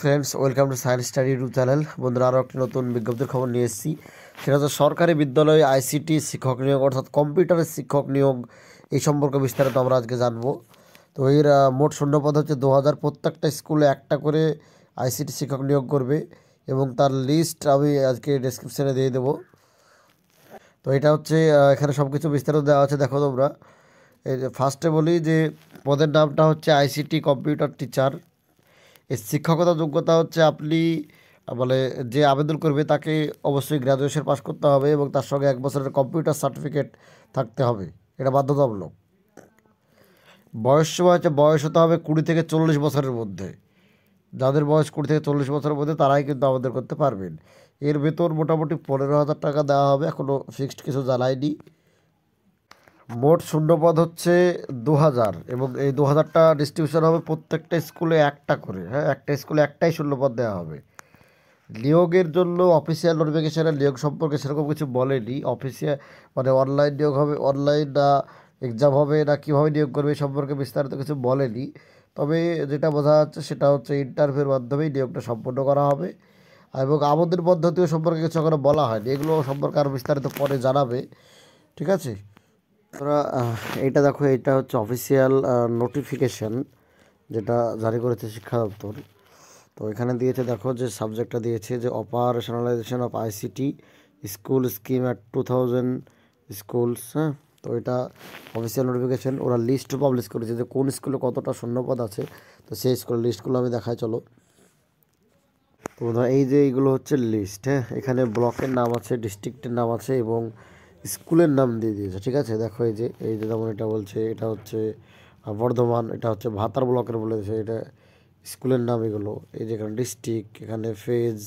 friends welcome to science study YouTube channel বন্ধুরা আরও একটি নতুন বিজ্ঞপ্তির খবর নিয়ে এসেছি সেটা হচ্ছে সরকারি বিদ্যালয়ে আইসিটি শিক্ষক নিয়োগ অর্থাৎ কম্পিউটারের শিক্ষক নিয়োগ এই সম্পর্কে বিস্তারিত আমরা আজকে জানবো তো এর মোট শূন্যপদ হচ্ছে দু হাজার প্রত্যেকটা স্কুলে একটা করে আইসিটি শিক্ষক নিয়োগ করবে এবং তার লিস্ট আমি আজকে ডেসক্রিপশানে দিয়ে দেবো তো এটা হচ্ছে এখানে সব কিছু বিস্তারিত দেওয়া আছে দেখো তোমরা এই যে ফার্স্টে বলি যে পদের নামটা হচ্ছে আইসিটি কম্পিউটার টিচার এই শিক্ষকতা যোগ্যতা হচ্ছে আপনি বলে যে আবেদন করবে তাকে অবশ্যই গ্র্যাজুয়েশন পাস করতে হবে এবং তার সঙ্গে এক বছরের কম্পিউটার সার্টিফিকেট থাকতে হবে এটা বাধ্যতামূলক বয়স সময় হচ্ছে বয়স হতে হবে কুড়ি থেকে চল্লিশ বছরের মধ্যে যাদের বয়স কুড়ি থেকে চল্লিশ বছরের মধ্যে তারাই কিন্তু আবেদন করতে পারবেন এর বেতন মোটামুটি পনেরো হাজার টাকা দেওয়া হবে এখনও ফিক্সড কিছু জানায়নি মোট শূন্যপদ হচ্ছে দু হাজার এবং এই দু হাজারটা ডিস্ট্রিবিউশন হবে প্রত্যেকটা স্কুলে একটা করে হ্যাঁ একটা স্কুলে একটাই শূন্যপদ দেওয়া হবে নিয়োগের জন্য অফিসিয়াল নোটিফিকেশানে নিয়োগ সম্পর্কে সেরকম কিছু বলেনি অফিসিয়াল মানে অনলাইন নিয়োগ হবে অনলাইন না এক্সাম হবে না কীভাবে নিয়োগ করবে সম্পর্কে বিস্তারিত কিছু বলেনি তবে যেটা বোঝা যাচ্ছে সেটা হচ্ছে ইন্টারভিউর মাধ্যমেই নিয়োগটা সম্পন্ন করা হবে এবং আমাদের পদ্ধতিও সম্পর্কে কিছু এখনও বলা হয়নি এগুলো সম্পর্কে আরও বিস্তারিত পরে জানাবে ঠিক আছে তোরা এটা দেখো এটা হচ্ছে অফিসিয়াল নোটিফিকেশান যেটা জারি করেছে শিক্ষা দপ্তর তো এখানে দিয়েছে দেখো যে সাবজেক্টটা দিয়েছে যে operationalization of ICT school scheme at two thousand schools হ্যাঁ তো এটা অফিসিয়াল নোটিফিকেশান ওরা লিস্ট পাবলিশ করেছে যে কোন স্কুলে কতটা শূন্যপদ আছে তো সেই স্কুলের লিস্টগুলো আমি দেখায় চলো তো এই যে এইগুলো হচ্ছে লিস্ট হ্যাঁ এখানে ব্লকের নাম আছে ডিস্ট্রিক্টের নাম আছে এবং স্কুলের নাম দিয়ে দিয়েছে ঠিক আছে দেখো এই যে এই যে যেমন এটা বলছে এটা হচ্ছে বর্ধমান এটা হচ্ছে ভাতার ব্লকের বলেছে এটা স্কুলের নাম এগুলো এই যে এখানে ডিস্ট্রিক্ট এখানে ফেজ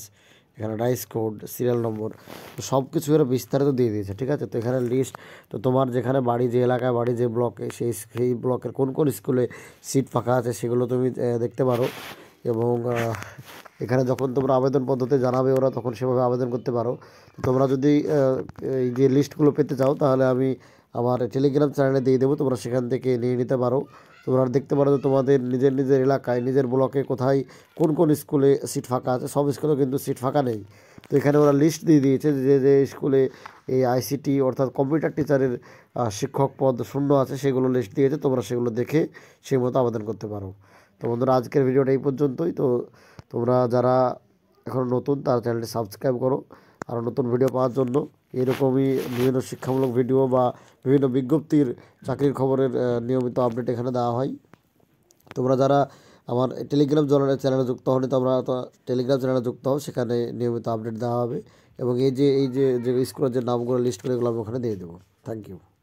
এখানে রাইস কোড সিরিয়াল নম্বর তো সব কিছু এরা বিস্তারিত দিয়ে দিয়েছে ঠিক আছে তো এখানে লিস্ট তো তোমার যেখানে বাড়ি যে এলাকায় বাড়ি যে ব্লকে সেই সেই ব্লকের কোন কোন স্কুলে সিট ফাঁকা আছে সেগুলো তুমি দেখতে পারো এবং এখানে যখন তোমরা আবেদন পদ্ধতি জানাবে ওরা তখন সেভাবে আবেদন করতে পারো তোমরা যদি এই যে লিস্টগুলো পেতে চাও তাহলে আমি আমার টেলিগ্রাম চ্যানেলে দিয়ে দেবো তোমরা সেখান থেকে নিয়ে নিতে পারো তোমরা দেখতে পারো যে তোমাদের নিজের নিজের এলাকায় নিজের ব্লকে কোথায় কোন কোন স্কুলে সিট ফাঁকা আছে সব স্কুলেও কিন্তু সিট ফাঁকা নেই তো এখানে ওরা লিস্ট দিয়ে দিয়েছে যে যে স্কুলে এই আইসিটি অর্থাৎ কম্পিউটার টিচারের শিক্ষক পদ শূন্য আছে সেগুলো লিস্ট দিয়েছে তোমরা সেগুলো দেখে সেই মতো আবেদন করতে পারো তো বন্ধুরা আজকের ভিডিওটা এই পর্যন্তই তো তোমরা যারা এখন নতুন তার চ্যানেলটি সাবস্ক্রাইব করো আর নতুন ভিডিও পাওয়ার জন্য এরকমই বিভিন্ন শিক্ষামূলক ভিডিও বা বিভিন্ন বিজ্ঞপ্তির চাকরির খবরের নিয়মিত আপডেট এখানে দেওয়া হয় তোমরা যারা আমার টেলিগ্রাম চ্যানেলে যুক্ত হলে তোমরা টেলিগ্রাম চ্যানেলে যুক্ত হও সেখানে নিয়মিত আপডেট দেওয়া হবে এবং এই যে এই যে স্কুলের যে নামগুলো লিস্ট করে এগুলো আমি ওখানে দিয়ে দেবো থ্যাংক ইউ